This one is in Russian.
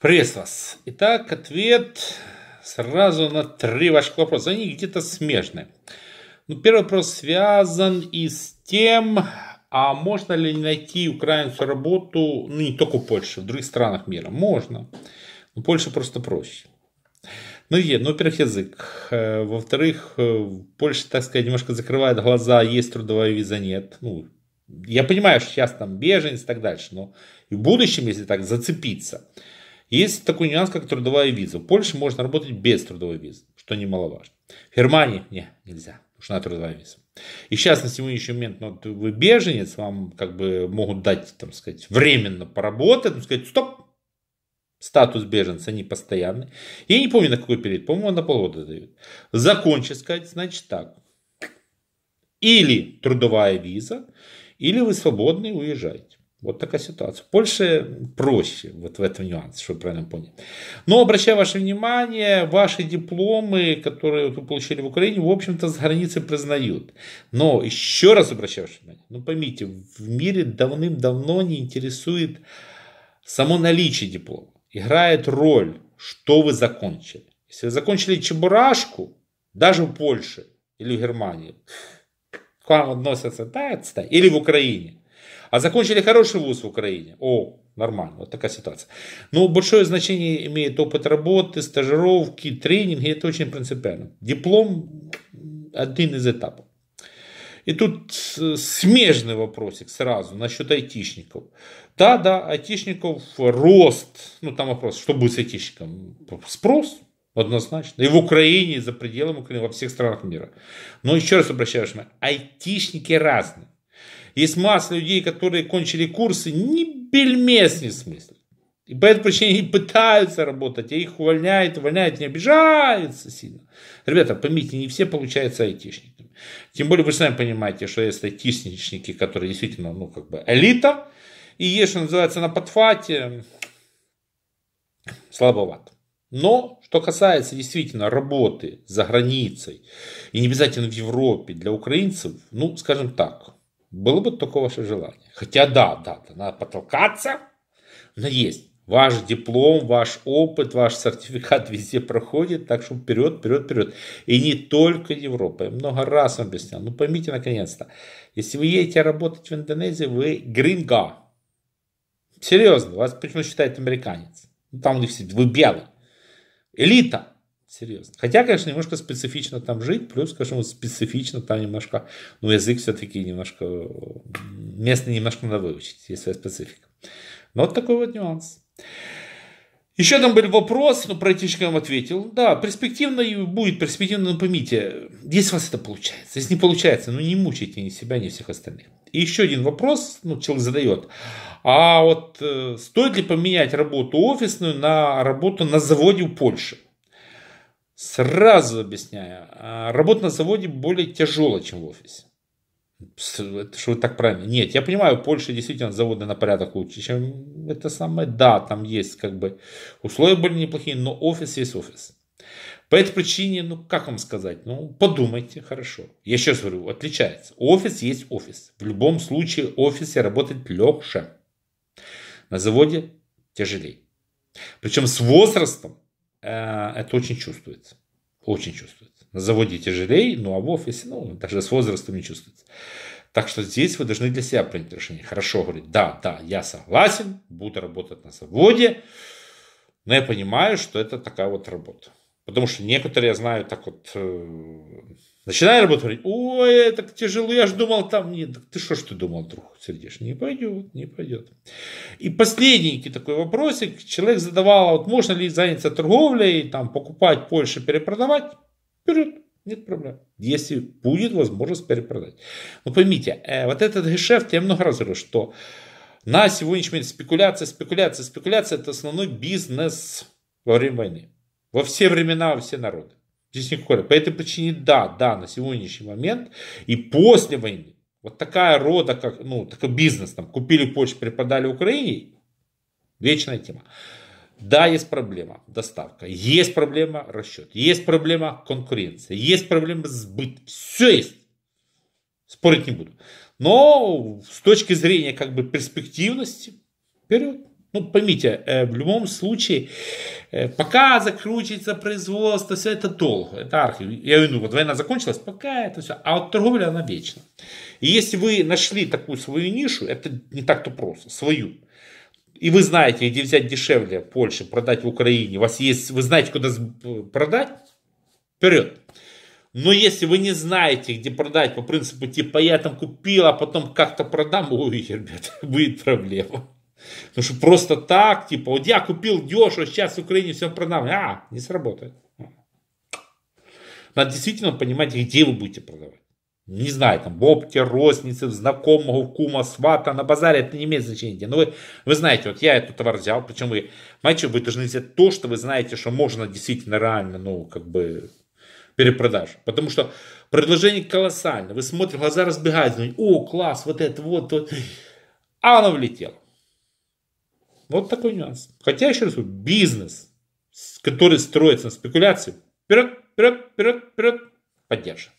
Пресс вас. Итак, ответ сразу на три ваших вопроса. Они где-то смежны. Ну, первый вопрос связан и с тем, а можно ли найти украинцу работу, ну не только в Польше, в других странах мира? Можно. Но Польша просто проще. Ну, е, ну, во-первых, язык. Э, во-вторых, э, Польша, так сказать, немножко закрывает глаза, есть трудовая виза, нет. Ну, я понимаю, что сейчас там беженец и так дальше, но и в будущем, если так зацепиться, есть такой нюанс, как трудовая виза. В Польше можно работать без трудовой визы, что немаловажно. В Германии не, нельзя, нужна трудовая виза. И сейчас на сегодняшний момент, ну, вы беженец, вам как бы могут дать, там сказать, временно поработать, там сказать, стоп, статус беженца не постоянный. Я не помню, на какой период, по-моему, на полгода дают. Закончить сказать, значит так. Или трудовая виза, или вы свободны уезжаете. Вот такая ситуация. Польша проще вот в этом нюансе, чтобы правильно понять. Но обращаю ваше внимание, ваши дипломы, которые вы получили в Украине, в общем-то, с границы признают. Но еще раз обращаю ваше внимание, ну поймите, в мире давным-давно не интересует само наличие диплома. Играет роль, что вы закончили. Если вы закончили чебурашку, даже в Польше или в Германии, к вам относятся, да, отстань, или в Украине, а закончили хороший вуз в Украине. О, нормально, вот такая ситуация. Но ну, большое значение имеет опыт работы, стажировки, тренинги. Это очень принципиально. Диплом один из этапов. И тут смежный вопросик сразу насчет айтишников. Да, да, айтишников рост. Ну, там вопрос, что будет с айтишником? Спрос, однозначно. И в Украине, и за пределами Украины, во всех странах мира. Но еще раз обращаю внимание, айтишники разные. Есть масса людей, которые кончили курсы, не бельмес не смысл. И по этой причине они пытаются работать, а их увольняют, увольняют, не обижаются сильно. Ребята, поймите, не все получаются айтишниками. Тем более вы сами понимаете, что есть айтишники, которые действительно, ну, как бы элита, и есть, что называется, на подхвате, слабовато. Но, что касается действительно работы за границей, и не обязательно в Европе, для украинцев, ну, скажем так, было бы только ваше желание. Хотя да, да, надо потолкаться, но есть. Ваш диплом, ваш опыт, ваш сертификат везде проходит, так что вперед, вперед, вперед. И не только Европа. Я много раз вам объяснял. Ну поймите наконец-то, если вы едете работать в Индонезии, вы гринга. Серьезно, вас почему считают американец? Ну, там у них все, вы белый. Элита. Серьезно. Хотя, конечно, немножко специфично там жить, плюс, скажем, специфично там немножко, ну, язык все-таки немножко, местный немножко надо выучить, есть своя специфика. Но вот такой вот нюанс. Еще там был вопрос, ну, практически вам ответил. Да, перспективно и будет, перспективно, но поймите, если у вас это получается, если не получается, ну, не мучайте ни себя, ни всех остальных. И еще один вопрос, ну, человек задает. А вот э, стоит ли поменять работу офисную на работу на заводе в Польше? Сразу объясняю, а, работа на заводе более тяжелая, чем в офисе. Это Что вы так правильно? Нет, я понимаю, Польша действительно заводы на порядок лучше, чем это самое. Да, там есть как бы условия были неплохие, но офис есть офис. По этой причине, ну как вам сказать, ну подумайте хорошо. Я еще раз говорю, отличается. Офис есть офис. В любом случае в офисе работать легче. На заводе тяжелее. Причем с возрастом Э, это очень чувствуется. Очень чувствуется. На заводе тяжелее, ну а в офисе, ну, даже с возрастом не чувствуется. Так что здесь вы должны для себя принять решение. Хорошо, говорить, да, да, я согласен, буду работать на заводе, но я понимаю, что это такая вот работа. Потому что некоторые, я знаю, так вот э, Начинаю работать, ой, это тяжело, я же думал там, нет, ты что ж ты думал, друг сердишь, не пойдет, не пойдет. И последний такой вопросик, человек задавал, а вот можно ли заняться торговлей, там, покупать Польшу, перепродавать, вперед, нет проблем. Если будет возможность перепродать. Но поймите, э, вот этот гешефт, я много раз говорю, что на сегодняшний момент спекуляция, спекуляция, спекуляция – это основной бизнес во время войны. Во все времена, во все народы. Здесь никакой. По этой причине да, да, на сегодняшний момент и после войны вот такая рода, как, ну, такой бизнес, там, купили почту, преподали Украине, вечная тема. Да, есть проблема доставка, есть проблема расчет, есть проблема конкуренция, есть проблема сбыт, все есть. Спорить не буду. Но с точки зрения как бы перспективности, вперед. Ну, поймите, э, в любом случае, э, пока закручивается производство, все это долго, это архив. Я говорю, ну, вот война закончилась, пока это все. А вот торговля, она вечна. И если вы нашли такую свою нишу, это не так-то просто, свою. И вы знаете, где взять дешевле Польше, продать в Украине. У вас есть, вы знаете, куда продать, вперед. Но если вы не знаете, где продать по принципу, типа, я там купил, а потом как-то продам, ой, ребята, будет проблема. Потому что просто так, типа, вот я купил дешево, сейчас в Украине все продам. А, не сработает. Надо действительно понимать, где вы будете продавать. Не знаю, там, бобки, розницы, знакомого, кума, свата, на базаре, это не имеет значения Но вы, вы знаете, вот я этот товар взял, причем вы, мальчик, вы должны взять то, что вы знаете, что можно действительно реально, ну, как бы, перепродаж. Потому что предложение колоссальное. Вы смотрите, глаза разбегаются, о, класс, вот это, вот, вот. А оно влетело. Вот такой нюанс. Хотя, еще раз говорю, бизнес, который строится на спекуляции, вперед, вперед, вперед, вперед, поддержит.